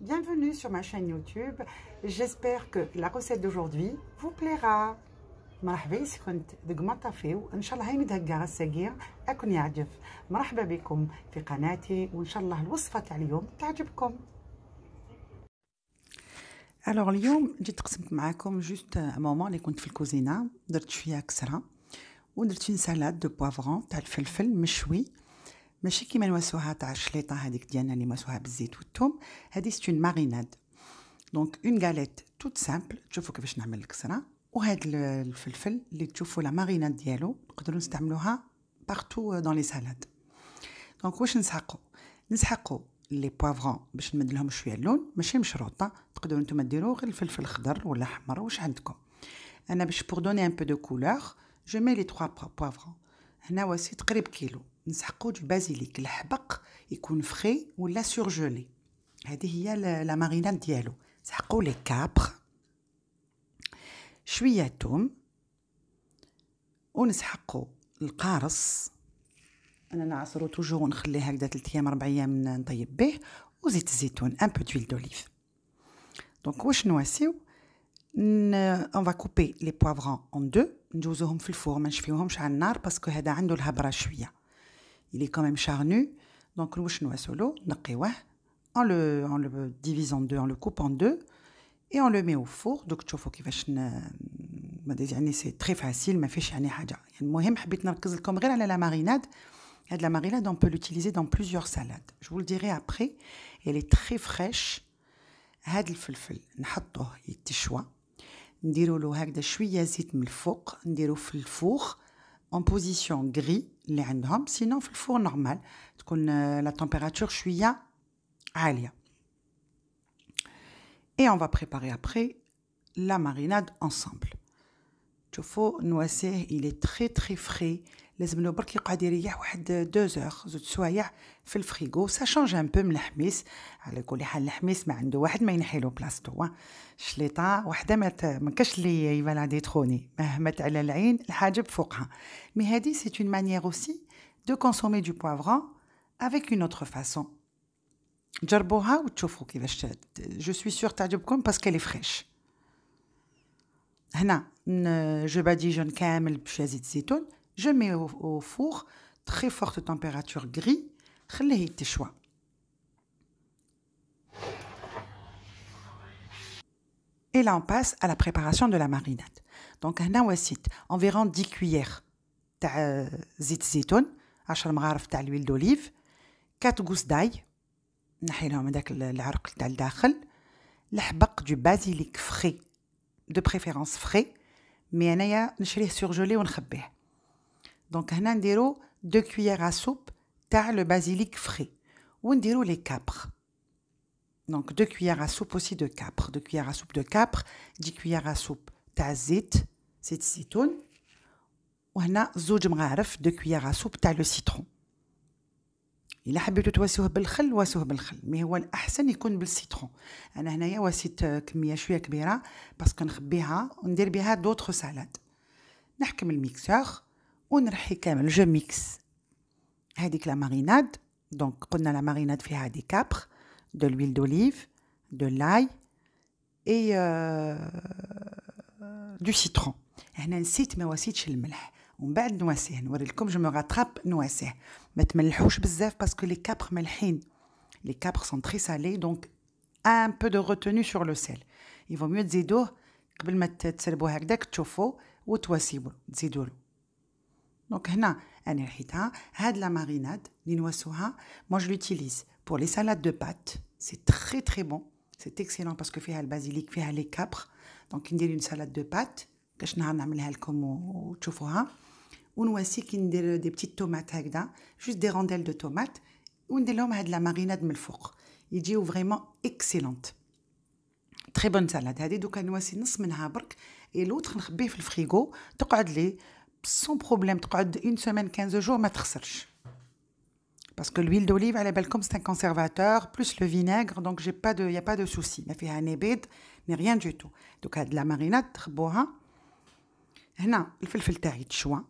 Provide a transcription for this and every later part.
Bienvenue sur ma chaîne YouTube. J'espère que la recette d'aujourd'hui vous plaira. مرحبا يسكنت دقما طافيو ان شاء الله هاي مدهقه الساقيه اكون يعجب مرحبا بكم في قناتي وان شاء الله الوصفه تاع اليوم تعجبكم الوغ اليوم جيت قسمت معاكم جوست مومون اللي كنت في الكوزينه درت شويه كسره ودرت فين سالاد دو بوافرون تاع الفلفل مشوي ماشي كيما نواسوها تاع الشليطه هذيك ديالنا اللي نواسوها بالزيت والثوم هذه ستون ماريناد دونك اون غاليت توت سامبل تشوفوا كيفاش نعمل الكسره وهذا الفلفل اللي تشوفوا لا ماريناد ديالو نقدروا نستعملوها بارتو دون لي سالاد دونك واش نسحقوا نسحقوا لي بوافرون باش نمد لهم شويه اللون ماشي مشروطه تقدروا نتوما ديروا غير الفلفل الاخضر ولا احمر واش عندكم انا باش بور دوني ان بو دو كولور جو مي لي 3 بوافرون هنا واسي تقريب كيلو نسحقوا البازيليك الحبق يكون فخي ولا سورجولي هذه هي لا ماريناد ديالو نسحقو لي كابر شويه توم ونسحقوا القارص انا نعصرو توجور ونخليه هكذا 3 ايام 4 ايام نطيب به وزيت الزيتون ان بو دويل دوليف دونك واش نواسيو اون فا كوبي لي بوافرون اون دو ندوزوهم في الفور ما نشفيوهمش على النار باسكو هذا عنده الهبره شويه il est quand même charnu. Donc le wishnoua solo, on le, on le divise en deux, on le coupe en deux et on le met au four. Donc tu vois euh, c'est très facile, mais فيش Le حاجة. المهم حبيت نركز لكم غير على لا ماريناد. هاد la marinade, on peut l'utiliser dans plusieurs salades. Je vous le dirai après. Elle est très fraîche. هاد الفلفل نحطوه يتشوى نديرو له هكذا شويه زيت من الفوق نديرو في الفوخ en position gris les عندهم sinon normal four normal. تكون euh, la température شويه عاليه et on va préparer après la marinade ensemble il est très très frais. Les menubords qui deux heures. frigo, ça change un peu a n'a pas de c'est une manière aussi de consommer du poivrant avec une autre façon. Je suis sûre que parce qu'elle est fraîche je badigeonne كامل بشوية زيتون je mets au, au four très forte température gris Et là, on passe à la préparation de la marinade. Donc, هنا وسيت environ 10 cuillères تاع زيت 10 مغارف تاع l'huile d'olive 4 gousses d'ail نحيلهم لهم العرق تاع الداخل du basilic frais de préférence frais mais on on donc là on a deux cuillères à soupe le basilic frais on a les capres donc deux cuillères à soupe aussi de capre deux cuillères à soupe de capre, dix cuillères à soupe d'huile d'olive c'est de cuillères à soupe le citron الا حبيتو تواسوه بالخل واسوه بالخل مي هو الاحسن يكون بالسيترون انا هنايا واسيت كميه شويه كبيره باسكو نخبيها وندير بها دوطخ سالاد نحكم الميكسور ونرحي كامل جو ميكس هذيك لا ماريناد دونك قلنا لا ماريناد فيها دي كابر دو لويل دوليف دو لاي اي دو سيترون هنا نسيت ما واسيتش الملح on va étendre. Or me rattrape à étendre. Mettez le parce que les Capres sont très salés donc un peu de retenue sur le sel. Il vaut mieux d'ajouter qu'au moment de servir. Donc tu chauffes ou tu assaises. Donc là, elle la marinade, moi je l'utilise pour les salades de pâtes. C'est très très bon. C'est excellent parce que fait avec le basilic, fait avec les Capres. Donc une salade de pâtes que je n'aime pas faire comme chauffeur. On a voici des petites tomates juste des rondelles de tomates On a de la marinade de il dit vraiment excellente très bonne salade donc on a et l'autre on le frigo tu sans problème tu une semaine quinze jours mettre ça parce que l'huile d'olive est belle comme c'est un conservateur plus le vinaigre donc j'ai pas de il n'y a pas de souci mais fait un ébède mais rien du tout de la marinade tu a ça le piment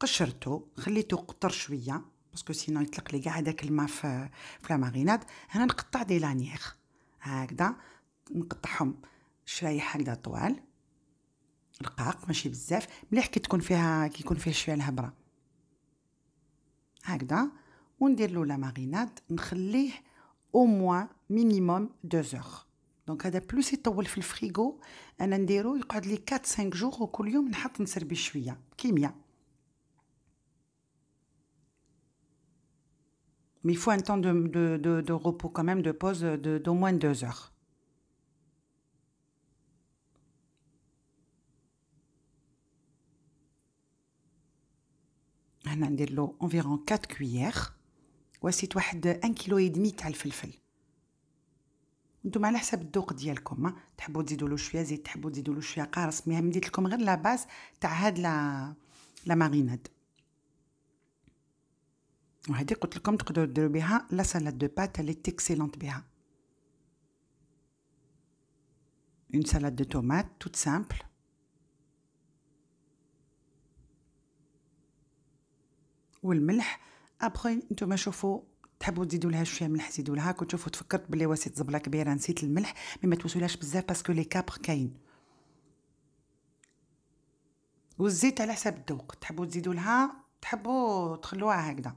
قشرته خليته قطر شويه باسكو سينو يطلق لي كاع هذاك الماء في في ماريناد هنا نقطع دي لانيغ هكذا نقطعهم شرايح هكذا طوال رقاق ماشي بزاف مليح كي تكون فيها كي يكون فيها شويه الهبره هكذا وندير له لا ماريناد نخليه او موان مينيموم 2 اور دونك هذا بلوس يطول في الفريغو انا نديرو يقعد لي 4 5 جوغ وكل يوم نحط نسربي شويه كيمياء Mais il faut un temps de, de, de, de repos quand même, de pause d'au moins deux heures. هنا ندير له اونفيرون 4 كويير وسيت un 1 et demi تاع الفلفل نتوما على حسب الذوق ديالكم تحبوا تزيدوا له شويه زيت تحبوا تزيدوا له شويه قارص مهم درت لكم غير لا باز تاع هاد لا لا ماريناد وهذه قلت لكم تقدروا ديروا بها لا سالاد دو بات اللي تيكسيلونت بها اون سالاد دو طومات توت سامبل والملح ابخي نتوما شوفوا تحبوا تزيدوا لها شويه ملح زيدوا لها كنت شوفوا تفكرت بلي وسيت زبله كبيره نسيت الملح مي ما توسولاش بزاف باسكو لي كابر كاين والزيت على حساب الذوق تحبوا تزيدوا لها تحبوا تخلوها هكذا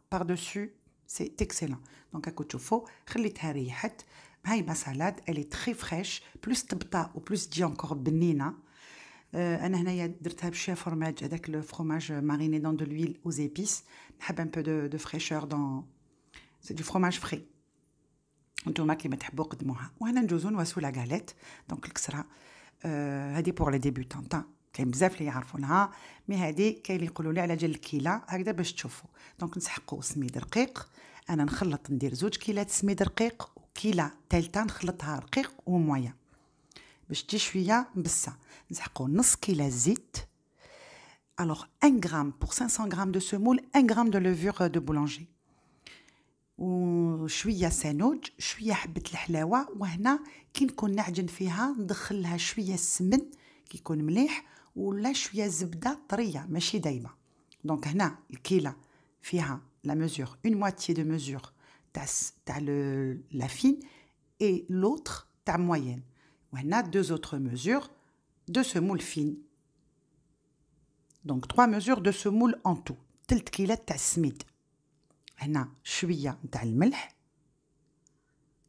Par-dessus, c'est excellent. Donc, à Kouchoufou, je l'ai très salade, elle est très fraîche. Plus t'pata ou plus dit encore benina. On y a d'ertabche à fromage avec le fromage mariné dans de l'huile aux épices. Y a un peu de fraîcheur dans. C'est du fromage frais. On tombe qui met à bord de moi. on un jour, on va sous la galette. Donc, là, c'est pour les débutants. كاين بزاف اللي يعرفونها مي هادي كاين اللي يقولوا لي على جال الكيله هكذا باش تشوفوا دونك نسحقوا سميد رقيق انا نخلط ندير زوج كيلات سميد رقيق وكيله ثالثه نخلطها رقيق وموية باش تجي شويه مبسه نسحقوا نص كيله زيت الوغ 1 غرام بور 500 غرام دو سمول 1 غرام دو لوفور دو بولانجي وشويه سانوج شويه حبه الحلاوه وهنا كي نكون نعجن فيها ندخل لها شويه السمن كيكون مليح ولا شويه زبده طريه ماشي une moitié de mesure تاع تاع لا et l'autre ta moyenne a deux autres mesures de ce moule fine donc trois mesures de ce moule en tout tel qu'il تاع السميد هنا شويه الملح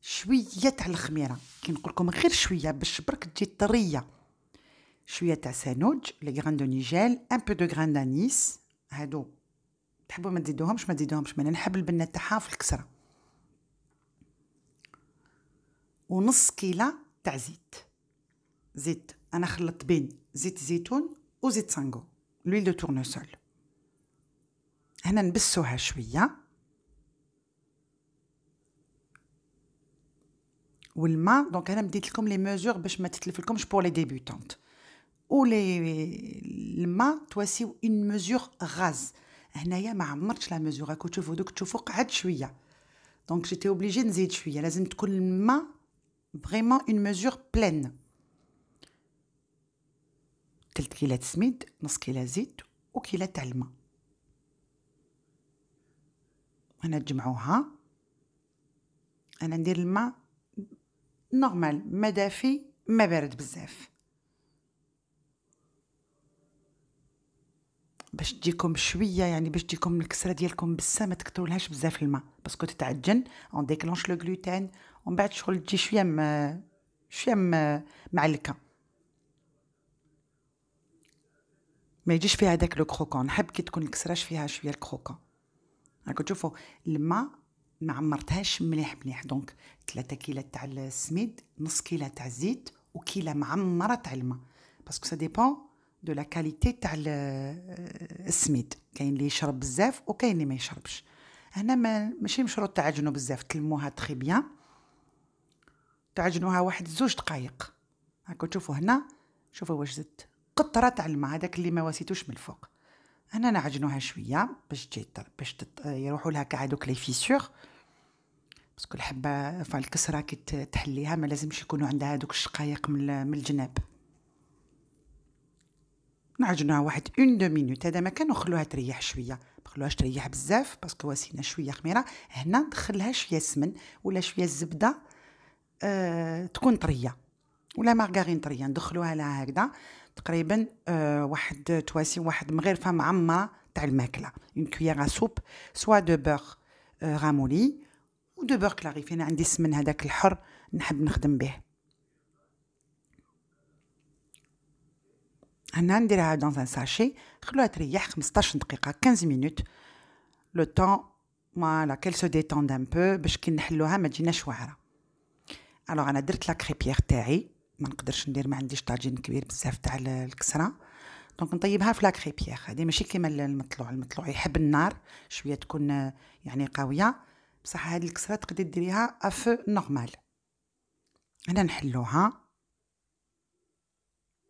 شويه تاع الخميره كي غير شويه تاع سانوج لي غران دو نيجيل ان بو دو غران دانيس هادو تحبوا ما تزيدوهمش ما تزيدوهمش انا نحب البنه تاعها في الكسره ونص كيلة تاع زيت زيت انا خلطت بين زيت زيتون وزيت سانغو لويل دو تورنوسول هنا نبسوها شويه والماء دونك انا مديت لكم لي ميزور باش ما تتلفلكمش بور لي ديبيوتونت ou les ma تواسيو اون mesure غاز هنايا ما عمرتش لا ميزور راكو تشوفو دوك تشوفو قعد شويه دونك جيتي اوبليجي نزيد شويه لازم تكون الماء فريمون اون ميزور بلين تلت كيلة سميد نص كيلا زيت وكيلة تاع الماء انا تجمعوها انا ندير الماء نورمال ما دافي ما بارد بزاف باش تجيكم شويه يعني باش تجيكم الكسره ديالكم بسا ما تكثرولهاش بزاف الماء باسكو تتعجن اون ديكلونش لو غلوتين ومن بعد شغل تجي شويه م... شويه م... معلكه ما يجيش فيها داك لو كروكون نحب كي تكون الكسره فيها شويه الكروكون راكم تشوفوا الماء ما عمرتهاش مليح مليح دونك 3 كيلو تاع السميد نص كيلو تاع الزيت وكيلو معمره تاع الماء باسكو سا ديبون دو لا كاليتي تاع السميد كاين اللي يشرب بزاف وكاين اللي ما يشربش هنا ما ماشي مشروط تعجنوا بزاف تلموها تري بيان تعجنوها واحد زوج دقائق هاكا تشوفوا هنا شوفوا واش زدت قطره تاع الماء هذاك اللي ما واسيتوش من الفوق هنا نعجنوها شويه باش تجي باش تط... يروحوا لها كاع لي فيسور باسكو الحبه فالكسره كي تحليها ما لازمش يكونوا عندها دوك الشقايق من الجناب نعجنوها واحد اون دو مينوت هذا مكان وخلوها تريح شويه ما نخلوهاش تريح بزاف باسكو واسينا شويه خميره هنا ندخلها شويه سمن ولا شويه زبده أه تكون طريه ولا مارغارين طريه ندخلوها لها هكذا تقريبا أه واحد تواسي واحد مغرفه معمره تاع الماكله اون كويير سوب سوا دو بور غامولي ودو بور كلاريفي انا عندي السمن هذاك الحر نحب نخدم به هنا نديرها دون ان ساشي خلوها تريح 15 دقيقه 15 مينوت لو طون فوالا كيل سو ديتوند ان بو باش كي نحلوها ما تجيناش واعره الوغ انا درت لا كريبيير تاعي ما نقدرش ندير ما عنديش طاجين كبير بزاف تاع الكسره دونك نطيبها في لا كريبيير هذه ماشي كيما المطلوع المطلوع يحب النار شويه تكون يعني قويه بصح هذه الكسره تقدري ديريها اف نورمال هنا نحلوها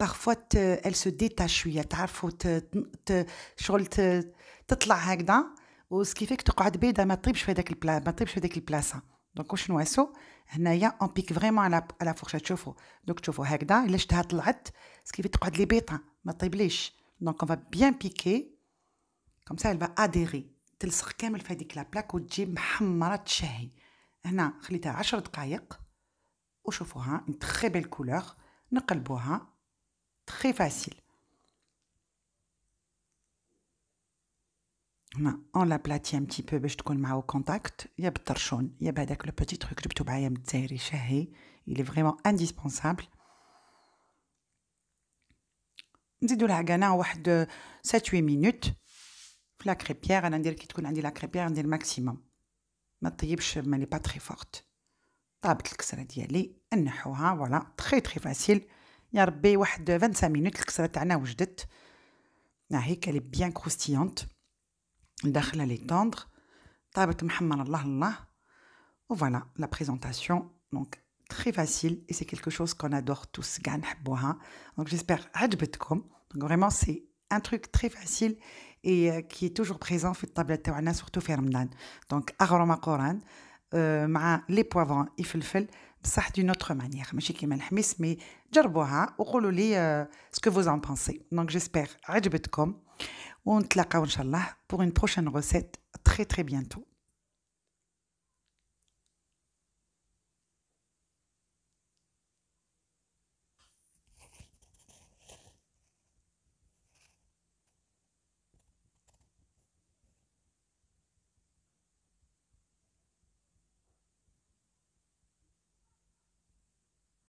بارفوا elle se détache شويه تعرفوا شغل تطلع هكذا وسكيفيك تقعد بيضه ما تطيبش في هذاك البلا ما تطيبش في هذيك البلاصه دونك واش نواسو هنايا اون بيك فريمون على على فورشات شوفوا دوك تشوفوا هكذا الا شتها طلعت سكيفيك تقعد لي بيضه ما تطيبليش دونك اون فا بيان بيكي كوم سا va اديري تلصق كامل في هذيك لابلاك وتجي محمره تشهي هنا خليتها عشر دقائق وشوفوها تخي بيل كولور نقلبوها Très facile. On l'aplatit un petit peu باش ben, contact Il y a le petit truc il est vraiment indispensable نزيدو La واحد 7 8 minutes la لا كريبيير انا ندير كي تكون عندي لا كريبيير ندير ماكسيموم ما با فورت طابت ديالي نحوها Très يا ربي واحد 25 minutes الكسره تاعنا وجدت هيك لي بيان كروستيونت très facile et c'est quelque chose qu'on adore tous. Donc j'espère Donc vraiment c'est un truc très facile et euh, qui est toujours présent في surtout Donc euh, les poivrons et c'est d'une autre manière je ne sais pas je au ce que vous en pensez donc j'espère vous avez come on to la casa inshallah pour une prochaine recette très très bientôt